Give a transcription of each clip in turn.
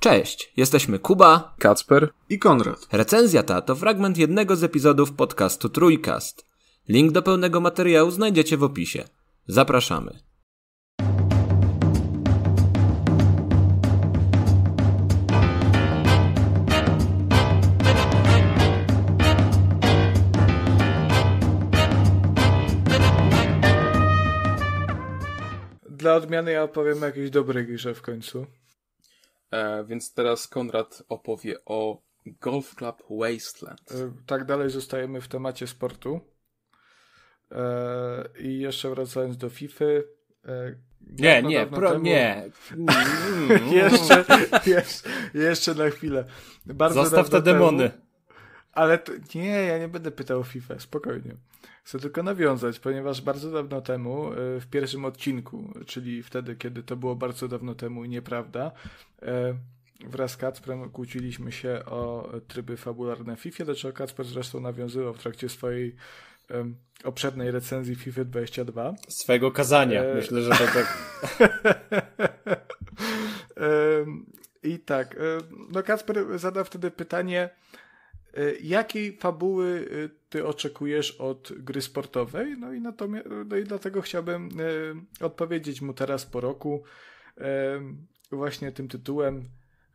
Cześć, jesteśmy Kuba, Kacper i Konrad. Recenzja ta to fragment jednego z epizodów podcastu Trójkast. Link do pełnego materiału znajdziecie w opisie. Zapraszamy. Dla odmiany ja opowiem o jakiejś dobrej grze w końcu. E, więc teraz Konrad opowie o Golf Club Wasteland. E, tak dalej zostajemy w temacie sportu. E, I jeszcze wracając do FIFA. Nie, nie, pro, nie. jeszcze, jeszcze, jeszcze na chwilę. Bardzo Zostaw te demony. Temu, ale to, nie, ja nie będę pytał o FIFA, spokojnie. Chcę tylko nawiązać, ponieważ bardzo dawno temu, e, w pierwszym odcinku, czyli wtedy, kiedy to było bardzo dawno temu i nieprawda, e, wraz z Kacprem kłóciliśmy się o tryby fabularne FIFA, do czego Kacper zresztą nawiązywał w trakcie swojej obszernej recenzji FIFA 22. Swego kazania, e... myślę, że to tak. I tak, e, no Kacper zadał wtedy pytanie, E, jakiej fabuły e, ty oczekujesz od gry sportowej? No i, natomiast, no i dlatego chciałbym e, odpowiedzieć mu teraz po roku właśnie tym tytułem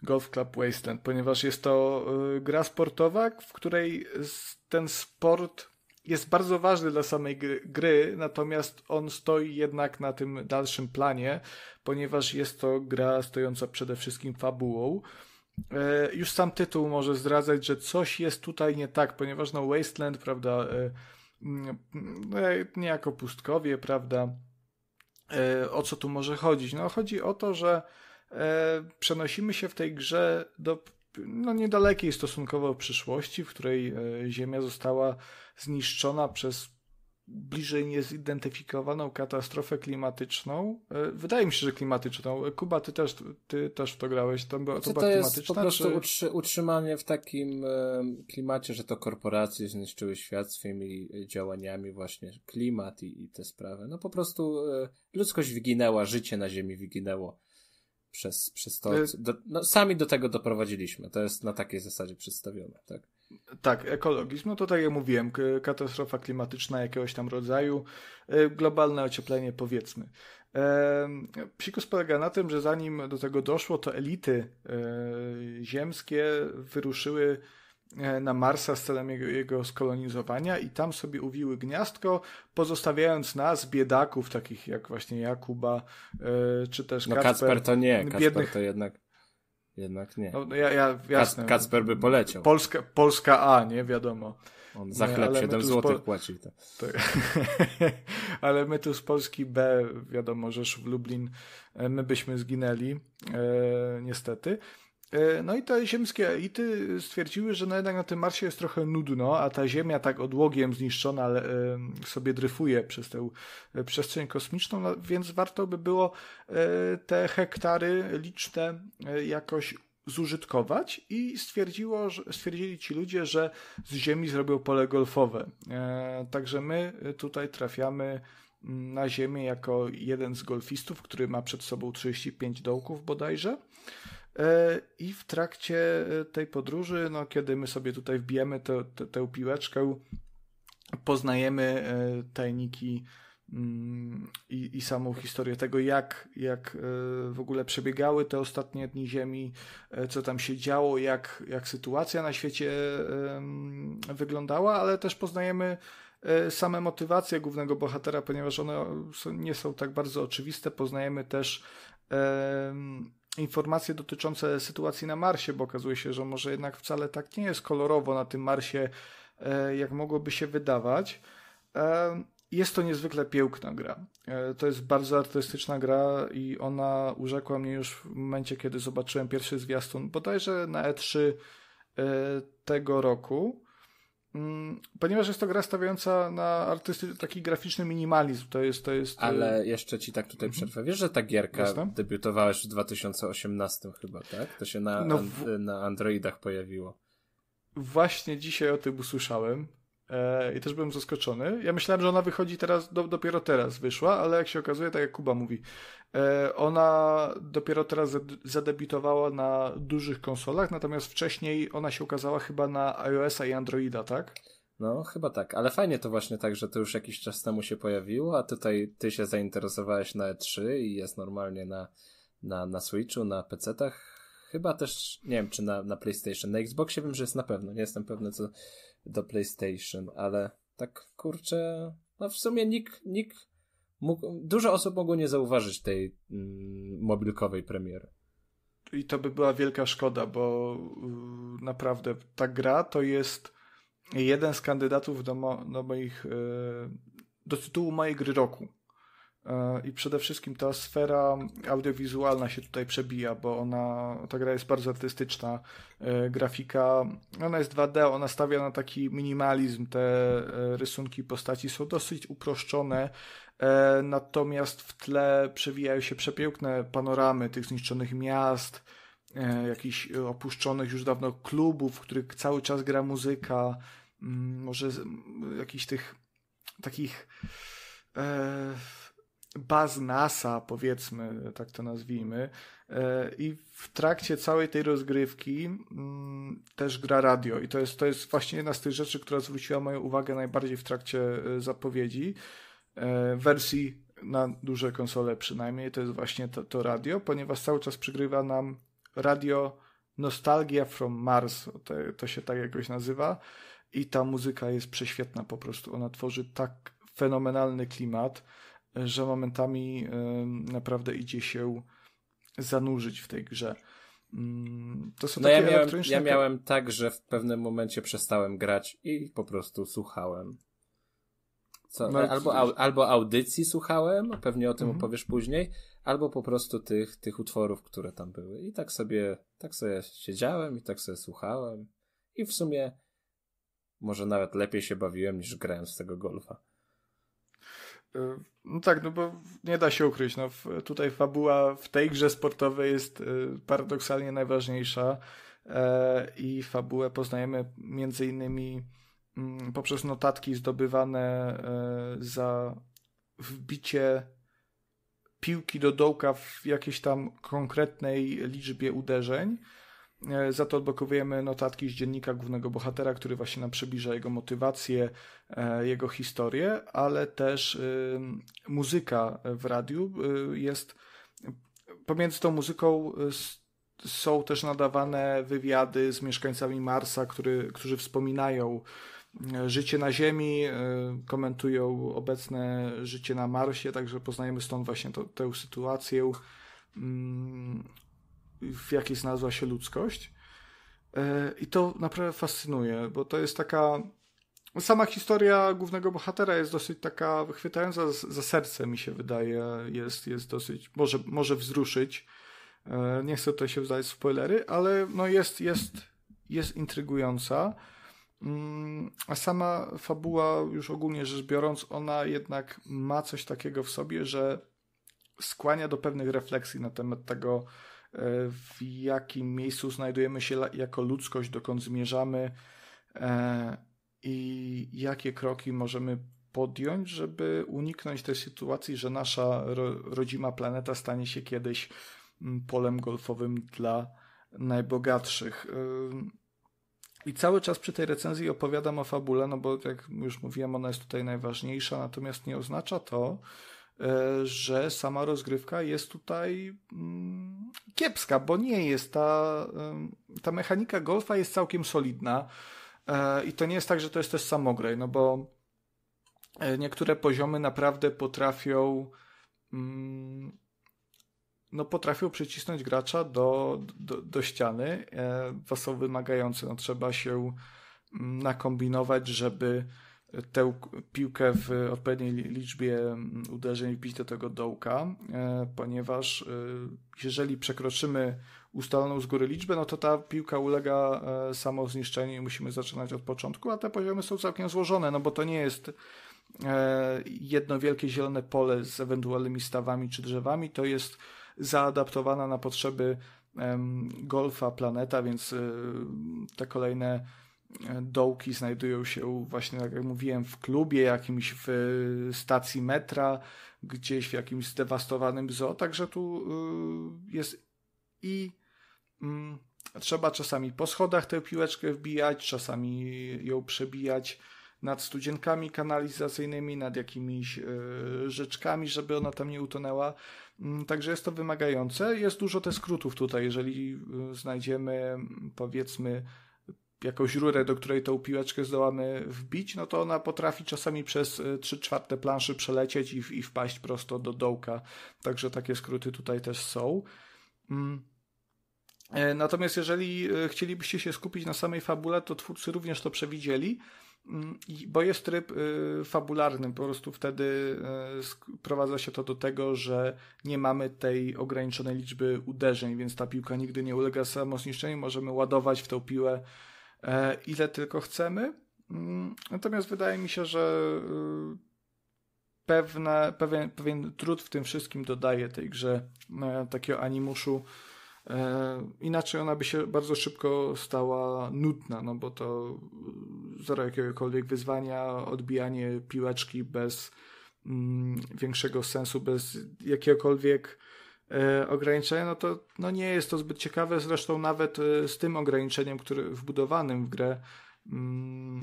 Golf Club Wasteland, ponieważ jest to gra sportowa, w której ten sport jest bardzo ważny dla samej gry, gry, natomiast on stoi jednak na tym dalszym planie, ponieważ jest to gra stojąca przede wszystkim fabułą. E, już sam tytuł może zdradzać, że coś jest tutaj nie tak, ponieważ no Wasteland, prawda, e, mm, no, e, niejako pustkowie, prawda, o co tu może chodzić? No chodzi o to, że przenosimy się w tej grze do no, niedalekiej stosunkowo przyszłości, w której Ziemia została zniszczona przez bliżej niezidentyfikowaną katastrofę klimatyczną. E, wydaje mi się, że klimatyczną. Kuba, ty też, ty też w to grałeś. To, była, to, znaczy, była to jest po prostu czy... utrzymanie w takim e, klimacie, że to korporacje zniszczyły świat swoimi e, działaniami właśnie klimat i, i te sprawy. No po prostu ludzkość wyginęła, życie na ziemi wyginęło przez, przez to. Do, no, sami do tego doprowadziliśmy. To jest na takiej zasadzie przedstawione, tak? Tak, ekologizm. No to tak jak mówiłem, katastrofa klimatyczna jakiegoś tam rodzaju, y, globalne ocieplenie powiedzmy. Psikus polega na tym, że zanim do tego doszło, to elity y, ziemskie wyruszyły e, na Marsa z celem jego, jego skolonizowania i tam sobie uwiły gniazdko, pozostawiając nas, biedaków, takich jak właśnie Jakuba, y, czy też no, Kacper. Kacper to nie, Kacper biednych... to jednak jednak nie. No, ja, ja, jasne. Kacper by poleciał. Polska, Polska A, nie wiadomo. On za chleb nie, 7 zł po... płacił. Tak. to ale my tu z Polski B, wiadomo, w Lublin, e, my byśmy zginęli, e, niestety. E, no i te ziemskie elity stwierdziły, że no jednak na tym Marsie jest trochę nudno, a ta Ziemia tak odłogiem zniszczona e, sobie dryfuje przez tę e, przestrzeń kosmiczną, no więc warto by było te hektary liczne jakoś zużytkować i stwierdziło, stwierdzili ci ludzie, że z Ziemi zrobią pole golfowe. Także my tutaj trafiamy mm, na Ziemię jako jeden z golfistów, który ma przed sobą 35 dołków bodajże. E, I w trakcie e, tej podróży, no, kiedy my sobie tutaj wbijemy tę tę piłeczkę, poznajemy e, tajniki mm, i, i samą historię tego, jak, jak w ogóle przebiegały te ostatnie dni Ziemi, co tam się działo, jak, jak sytuacja na świecie wyglądała, ale też poznajemy same motywacje głównego bohatera, ponieważ one nie są tak bardzo oczywiste. Poznajemy też informacje dotyczące sytuacji na Marsie, bo okazuje się, że może jednak wcale tak nie jest kolorowo na tym Marsie, e, jak mogłoby się wydawać. E, jest to niezwykle piękna gra. E, to jest bardzo artystyczna gra i ona urzekła mnie już w momencie, kiedy zobaczyłem pierwszy zwiastun, bodajże na E3 tego roku. Mm, ponieważ jest to gra stawiająca na artysty taki graficzny minimalizm, to jest, to jest. Ale y, jeszcze ci tak tutaj mhm. przerwę. Wiesz, że ta gierka Jestem? debiutowałeś w 2018 chyba, tak? To się na, no w... na Androidach pojawiło. Właśnie dzisiaj o tym usłyszałem. E, i też byłem zaskoczony. Ja myślałem, że ona wychodzi teraz, do, dopiero teraz wyszła, ale jak się okazuje, tak jak Kuba mówi, e, ona dopiero teraz zadebiutowała na dużych konsolach, natomiast wcześniej ona się ukazała chyba na iOS-a i Androida, tak? No, chyba tak, ale fajnie to właśnie tak, że to już jakiś czas temu się pojawiło, a tutaj ty się zainteresowałeś na E3 i jest normalnie na, na, na Switchu, na PC-tach. Chyba też, nie wiem, czy na, na PlayStation, na Xboxie wiem, że jest na pewno, nie jestem pewny, co, do PlayStation, ale tak kurczę, no w sumie nikt, nikt mógł, dużo osób mogło nie zauważyć tej mm, mobilkowej premiery. I to by była wielka szkoda, bo y, naprawdę ta gra to jest jeden z kandydatów do, mo, do moich y, do tytułu mojej gry roku. E, i przede wszystkim ta sfera audiowizualna się tutaj przebija, bo ona, ta gra jest bardzo artystyczna. E, grafika, ona jest 2D, ona stawia na taki minimalizm. Te e, rysunki postaci są dosyć uproszczone, natomiast w tle przewijają się przepiękne panoramy tych zniszczonych miast, jakichś opuszczonych już dawno klubów, w których cały czas gra muzyka, mm, może jakichś tych takich. E baz NASA, powiedzmy, tak to nazwijmy. E, I w trakcie całej tej rozgrywki mm, też gra radio. I to jest, to jest właśnie jedna z tych rzeczy, która zwróciła moją uwagę najbardziej w trakcie e, zapowiedzi. E, wersji na duże konsole przynajmniej, to jest właśnie to, to radio, ponieważ cały czas przygrywa nam radio Nostalgia from Mars, to, to się tak jakoś nazywa. I ta muzyka jest prześwietna po prostu. Ona tworzy tak fenomenalny klimat że momentami naprawdę idzie się zanurzyć w tej grze. Mm, to są no takie ja miałem, elektroniczne... Ja miałem tak, że w pewnym momencie przestałem grać i po prostu słuchałem. No, albo, albo audycji słuchałem, pewnie o tym mhm. opowiesz później, albo po prostu tych, tych utworów, które tam były. I tak sobie, tak sobie siedziałem i tak sobie słuchałem. I w sumie może nawet lepiej się bawiłem niż grając z tego golfa. Y, no tak, no bo nie da się ukryć. No, w, tutaj fabuła w tej grze sportowej jest y, paradoksalnie najważniejsza e, i fabułę poznajemy między innymi m, mm, poprzez notatki zdobywane e, za wbicie piłki do dołka w jakiejś tam konkretnej liczbie uderzeń. E, za to odblokowujemy notatki z dziennika głównego bohatera, który właśnie nam przybliża jego motywację, e, jego historię, ale też y, muzyka w radiu y, jest. Pomiędzy tą muzyką y, są też nadawane wywiady z mieszkańcami Marsa, który, którzy wspominają życie na Ziemi, komentują obecne życie na Marsie, także poznajemy stąd właśnie to, tę sytuację. Mm, w jakiej znalazła się ludzkość. E, I to naprawdę fascynuje, bo to jest taka. No sama historia głównego bohatera jest dosyć taka wychwytająca za, serce, mi się wydaje. Jest, jest dosyć. Może, może wzruszyć. E, nie chcę tutaj się wdać spoilery, ale no jest, jest, jest intrygująca. Mm, a sama fabuła, już ogólnie rzecz biorąc, ona jednak ma coś takiego w sobie, że skłania do pewnych refleksji na temat tego, E, w jakim miejscu znajdujemy się jako ludzkość, dokąd zmierzamy e, i jakie kroki możemy podjąć, żeby uniknąć tej sytuacji, że nasza rodzima planeta stanie się kiedyś mm, polem golfowym dla najbogatszych. E, I cały czas przy tej recenzji opowiadam o fabule, no bo jak już mówiłem, ona jest tutaj najważniejsza, natomiast nie oznacza to, że sama rozgrywka jest tutaj mm, kiepska, bo nie jest. Ta, ta mechanika golfa jest całkiem solidna e, i to nie jest tak, że to jest też samograj, no bo e, niektóre poziomy naprawdę potrafią mm, no potrafią przycisnąć gracza do, do, do ściany, e, bo są wymagające. No, trzeba się mm, nakombinować, żeby tę piłkę w odpowiedniej liczbie mm, uderzeń wbić do tego dołka, e, ponieważ e, jeżeli przekroczymy ustaloną z góry liczbę, no to ta piłka ulega e, samozniszczeniu i musimy zaczynać od początku, a te poziomy są całkiem złożone, no bo to nie jest jedno wielkie zielone pole z ewentualnymi stawami czy drzewami, to jest zaadaptowana na potrzeby golfa planeta, więc te kolejne dołki znajdują się właśnie, tak jak mówiłem, w klubie, jakimś w stacji metra, gdzieś w jakimś zdewastowanym zoo, także tu y, jest i mm, trzeba czasami po schodach tę piłeczkę wbijać, czasami ją przebijać nad studzienkami kanalizacyjnymi, nad jakimiś y, rzeczkami, żeby ona tam nie utonęła. Mm, także jest to wymagające. Jest dużo te skrótów tutaj, jeżeli y, znajdziemy powiedzmy jakąś rurę, do której tą piłeczkę zdołamy wbić, no to ona potrafi czasami przez 3 e, czwarte planszy przelecieć i, i wpaść prosto do dołka. Także takie skróty tutaj też są. Mm. E, natomiast jeżeli e, chcielibyście się skupić na samej fabule, to twórcy również to przewidzieli, mm, bo jest tryb fabularny. Po prostu wtedy sprowadza się to do tego, że nie mamy tej ograniczonej liczby uderzeń, więc ta piłka nigdy nie ulega samozniszczeniu. Możemy ładować w tę piłę E, ile tylko chcemy. Mm, natomiast wydaje mi się, że y, pewne, pewien, pewien trud w tym wszystkim dodaje tej grze e, takiego animuszu. E, inaczej ona by się bardzo szybko stała nudna, no bo to y, zero jakiegokolwiek wyzwania, odbijanie piłeczki bez mm, większego sensu, bez jakiegokolwiek E, ograniczenia, no to no nie jest to zbyt ciekawe. Zresztą nawet e, z tym ograniczeniem, który wbudowanym w grę, mm,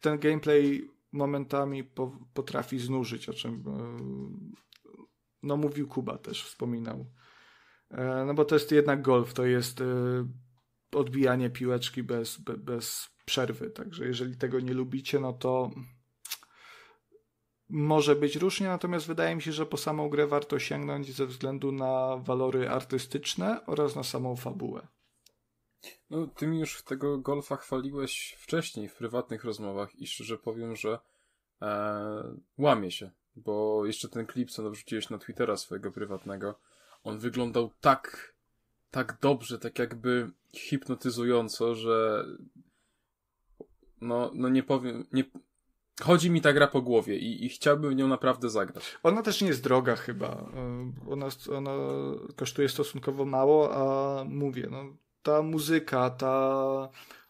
ten gameplay momentami potrafi znużyć, o czym e, no mówił Kuba też, wspominał. No bo to jest jednak golf, to jest odbijanie piłeczki bez, bez przerwy, także jeżeli tego nie lubicie, no to może być różnie, natomiast wydaje mi się, że po samą grę warto sięgnąć ze względu na walory artystyczne oraz na samą fabułę. No, ty mi już tego golfa chwaliłeś wcześniej w prywatnych rozmowach i szczerze powiem, że e, łamie się, bo jeszcze ten klip, co wrzuciłeś na Twittera swojego prywatnego, on wyglądał tak, tak dobrze, tak jakby hipnotyzująco, że no, no nie powiem, nie, Chodzi mi ta gra po głowie i, i chciałbym w nią naprawdę zagrać. Ona też nie jest droga chyba. E, ona, ona kosztuje stosunkowo mało, a mówię, no, ta muzyka, ta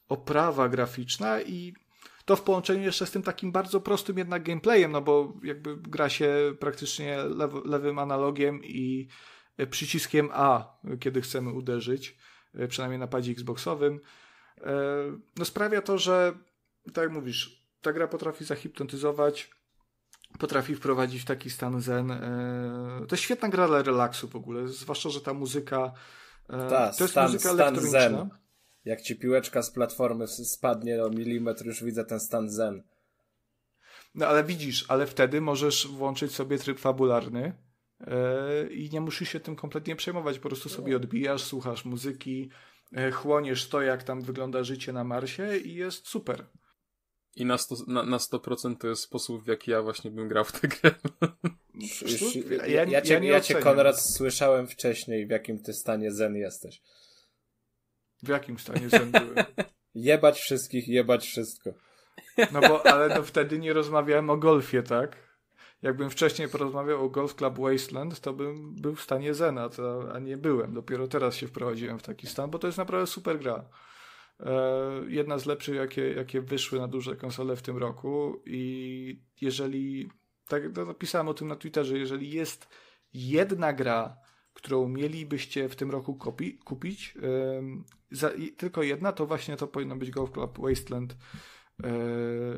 oprawa graficzna i to w połączeniu jeszcze z tym takim bardzo prostym jednak gameplayem, no bo jakby gra się praktycznie lewym analogiem i przyciskiem A, kiedy chcemy uderzyć, e, przynajmniej na padzie xboxowym, e, no sprawia to, że tak jak mówisz, ta gra potrafi zahipnotyzować, potrafi wprowadzić w taki stan zen. E, to jest świetna gra dla relaksu w ogóle, zwłaszcza, że ta muzyka e, ta, to jest stan, muzyka stan zen. Jak ci piłeczka z platformy spadnie o milimetr, już widzę ten stan zen. No ale widzisz, ale wtedy możesz włączyć sobie tryb fabularny e, i nie musisz się tym kompletnie przejmować. Po prostu sobie odbijasz, słuchasz muzyki, chłoniesz to, jak tam wygląda życie na Marsie i jest super. I na 100%, na, na 100 to jest sposób, w jaki ja właśnie bym grał w tę grę. No Już, ja, ja, ja, cię, ja, ja cię, Konrad, słyszałem wcześniej, w jakim ty stanie zen jesteś. W jakim stanie zen byłem? jebać wszystkich, jebać wszystko. No bo, ale to wtedy nie rozmawiałem o golfie, tak? Jakbym wcześniej porozmawiał o Golf Club Wasteland, to bym był w stanie zena, a nie byłem. Dopiero teraz się wprowadziłem w taki stan, bo to jest naprawdę super gra. E, jedna z lepszych, jakie, jakie wyszły na duże konsole w tym roku. I jeżeli, tak napisałem o tym na Twitterze, jeżeli jest jedna gra, którą mielibyście w tym roku kopi, kupić, yy, za, i, tylko jedna, to właśnie to powinno być Golf Club Wasteland, yy,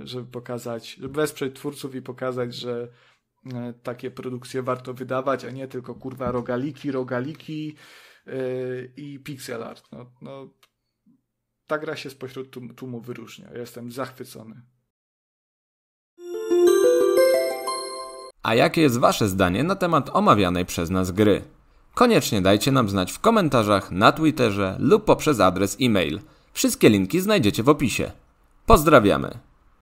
żeby pokazać, żeby wesprzeć twórców i pokazać, że yy, takie produkcje warto wydawać, a nie tylko kurwa rogaliki, rogaliki i pixel art. No, no ta gra się spośród tłum, tłumu wyróżnia. jestem zachwycony. A jakie jest Wasze zdanie na temat omawianej przez nas gry? Koniecznie dajcie nam znać w komentarzach, na Twitterze lub poprzez adres e-mail. Wszystkie linki znajdziecie w opisie. Pozdrawiamy!